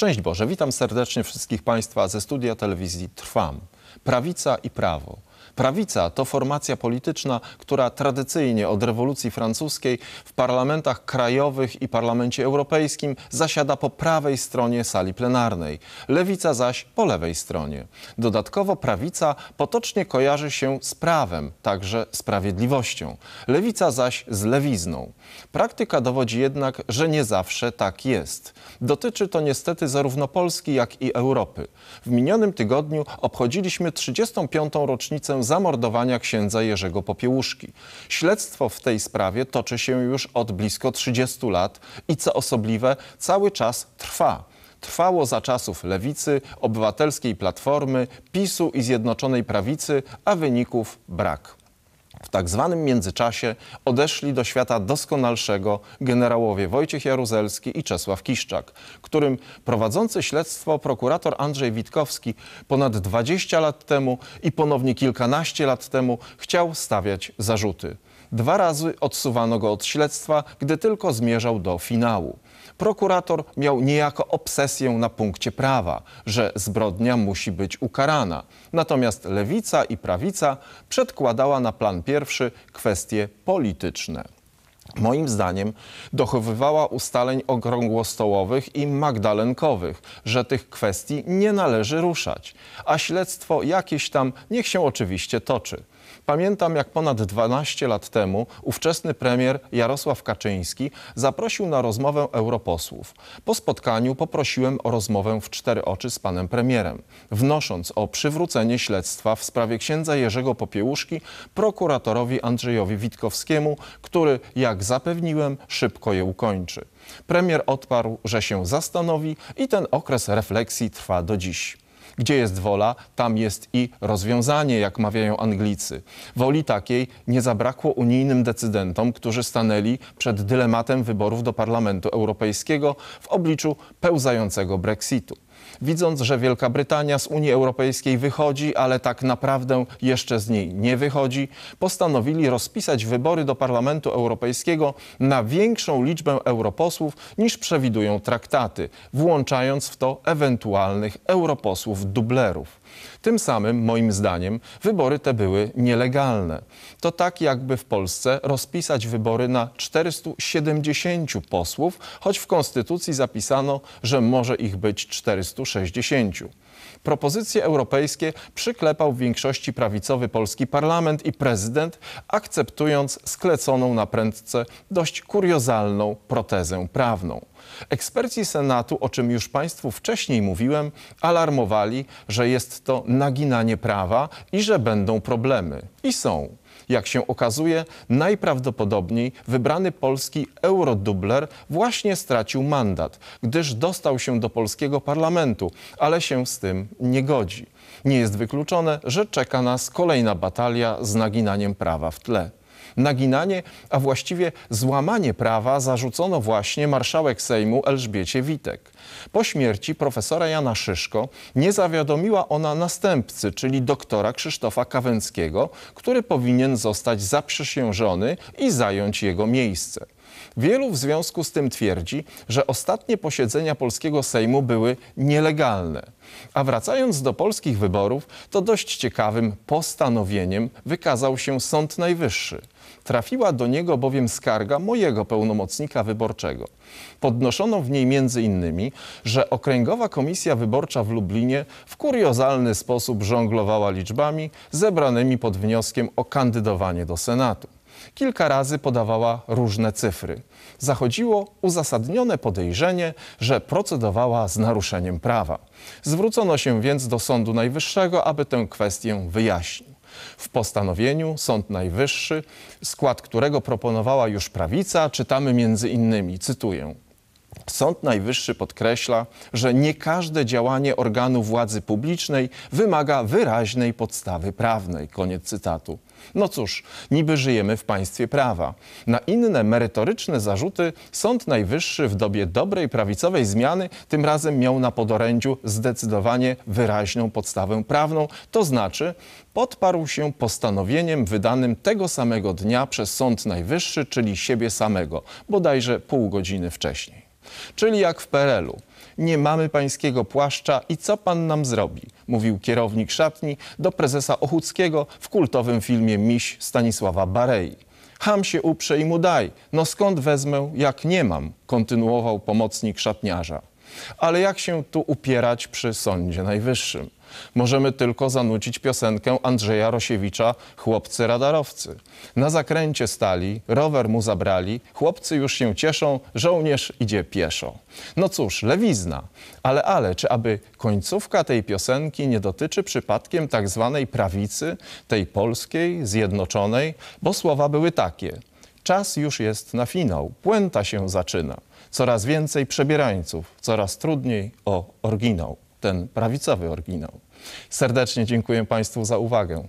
Szczęść Boże, witam serdecznie wszystkich Państwa ze studia telewizji Trwam. Prawica i prawo. Prawica to formacja polityczna, która tradycyjnie od rewolucji francuskiej w parlamentach krajowych i parlamencie europejskim zasiada po prawej stronie sali plenarnej, lewica zaś po lewej stronie. Dodatkowo prawica potocznie kojarzy się z prawem, także sprawiedliwością, lewica zaś z lewizną. Praktyka dowodzi jednak, że nie zawsze tak jest. Dotyczy to niestety zarówno Polski, jak i Europy. W minionym tygodniu obchodziliśmy 35. rocznicę zamordowania księdza Jerzego Popiełuszki. Śledztwo w tej sprawie toczy się już od blisko 30 lat i co osobliwe, cały czas trwa trwało za czasów lewicy, obywatelskiej platformy, PiSu i Zjednoczonej Prawicy, a wyników brak. W tak zwanym międzyczasie odeszli do świata doskonalszego generałowie Wojciech Jaruzelski i Czesław Kiszczak, którym prowadzący śledztwo prokurator Andrzej Witkowski ponad 20 lat temu i ponownie kilkanaście lat temu chciał stawiać zarzuty. Dwa razy odsuwano go od śledztwa, gdy tylko zmierzał do finału prokurator miał niejako obsesję na punkcie prawa, że zbrodnia musi być ukarana. Natomiast lewica i prawica przedkładała na plan pierwszy kwestie polityczne. Moim zdaniem dochowywała ustaleń okrągłostołowych i magdalenkowych, że tych kwestii nie należy ruszać, a śledztwo jakieś tam niech się oczywiście toczy. Pamiętam, jak ponad 12 lat temu ówczesny premier Jarosław Kaczyński zaprosił na rozmowę europosłów. Po spotkaniu poprosiłem o rozmowę w cztery oczy z panem premierem, wnosząc o przywrócenie śledztwa w sprawie księdza Jerzego Popiełuszki prokuratorowi Andrzejowi Witkowskiemu, który, jak zapewniłem, szybko je ukończy. Premier odparł, że się zastanowi i ten okres refleksji trwa do dziś. Gdzie jest wola, tam jest i rozwiązanie, jak mawiają Anglicy. Woli takiej nie zabrakło unijnym decydentom, którzy stanęli przed dylematem wyborów do Parlamentu Europejskiego w obliczu pełzającego Brexitu. Widząc, że Wielka Brytania z Unii Europejskiej wychodzi, ale tak naprawdę jeszcze z niej nie wychodzi, postanowili rozpisać wybory do Parlamentu Europejskiego na większą liczbę europosłów niż przewidują traktaty, włączając w to ewentualnych europosłów dublerów. Tym samym, moim zdaniem, wybory te były nielegalne. To tak jakby w Polsce rozpisać wybory na 470 posłów, choć w Konstytucji zapisano, że może ich być 460. Propozycje europejskie przyklepał w większości prawicowy polski parlament i prezydent, akceptując skleconą na prędce dość kuriozalną protezę prawną. Eksperci Senatu, o czym już Państwu wcześniej mówiłem, alarmowali, że jest to naginanie prawa i że będą problemy. I są. Jak się okazuje, najprawdopodobniej wybrany polski eurodubler właśnie stracił mandat, gdyż dostał się do polskiego parlamentu, ale się z tym nie godzi. Nie jest wykluczone, że czeka nas kolejna batalia z naginaniem prawa w tle. Naginanie, a właściwie złamanie prawa zarzucono właśnie marszałek Sejmu Elżbiecie Witek. Po śmierci profesora Jana Szyszko nie zawiadomiła ona następcy, czyli doktora Krzysztofa Kawęckiego, który powinien zostać zaprzysiężony i zająć jego miejsce. Wielu w związku z tym twierdzi, że ostatnie posiedzenia polskiego Sejmu były nielegalne. A wracając do polskich wyborów, to dość ciekawym postanowieniem wykazał się Sąd Najwyższy. Trafiła do niego bowiem skarga mojego pełnomocnika wyborczego. Podnoszono w niej między innymi, że Okręgowa Komisja Wyborcza w Lublinie w kuriozalny sposób żonglowała liczbami zebranymi pod wnioskiem o kandydowanie do Senatu. Kilka razy podawała różne cyfry. Zachodziło uzasadnione podejrzenie, że procedowała z naruszeniem prawa. Zwrócono się więc do Sądu Najwyższego, aby tę kwestię wyjaśnić w postanowieniu Sąd Najwyższy, skład którego proponowała już prawica, czytamy między innymi, cytuję, Sąd Najwyższy podkreśla, że nie każde działanie organu władzy publicznej wymaga wyraźnej podstawy prawnej. Koniec cytatu. No cóż, niby żyjemy w państwie prawa. Na inne merytoryczne zarzuty Sąd Najwyższy w dobie dobrej prawicowej zmiany tym razem miał na podorędziu zdecydowanie wyraźną podstawę prawną, to znaczy podparł się postanowieniem wydanym tego samego dnia przez Sąd Najwyższy, czyli siebie samego, bodajże pół godziny wcześniej. Czyli jak w Perelu. Nie mamy pańskiego płaszcza i co pan nam zrobi? Mówił kierownik szatni do prezesa Ochuckiego w kultowym filmie Miś Stanisława Barei. Ham się uprze i mu daj. No skąd wezmę, jak nie mam? Kontynuował pomocnik szatniarza. Ale jak się tu upierać przy Sądzie Najwyższym? Możemy tylko zanucić piosenkę Andrzeja Rosiewicza Chłopcy radarowcy. Na zakręcie stali, rower mu zabrali, chłopcy już się cieszą, żołnierz idzie pieszo. No cóż, lewizna. Ale ale, czy aby końcówka tej piosenki nie dotyczy przypadkiem tak zwanej prawicy, tej polskiej, zjednoczonej? Bo słowa były takie. Czas już jest na finał, puenta się zaczyna. Coraz więcej przebierańców, coraz trudniej o oryginał ten prawicowy oryginał. Serdecznie dziękuję Państwu za uwagę.